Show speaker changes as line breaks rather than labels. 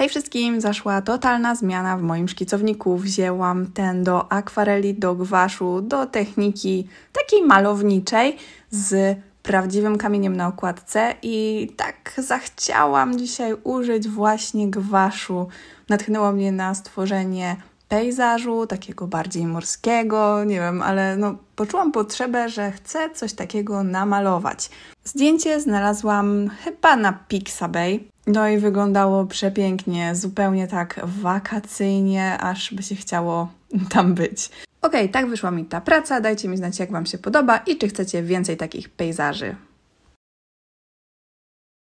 Hej wszystkim, zaszła totalna zmiana w moim szkicowniku. Wzięłam ten do akwareli, do gwaszu, do techniki takiej malowniczej z prawdziwym kamieniem na okładce i tak zachciałam dzisiaj użyć właśnie gwaszu. Natchnęło mnie na stworzenie pejzażu, takiego bardziej morskiego, nie wiem, ale no, poczułam potrzebę, że chcę coś takiego namalować. Zdjęcie znalazłam chyba na Pixabay. No i wyglądało przepięknie, zupełnie tak wakacyjnie, aż by się chciało tam być. Ok, tak wyszła mi ta praca. Dajcie mi znać, jak Wam się podoba i czy chcecie więcej takich pejzaży.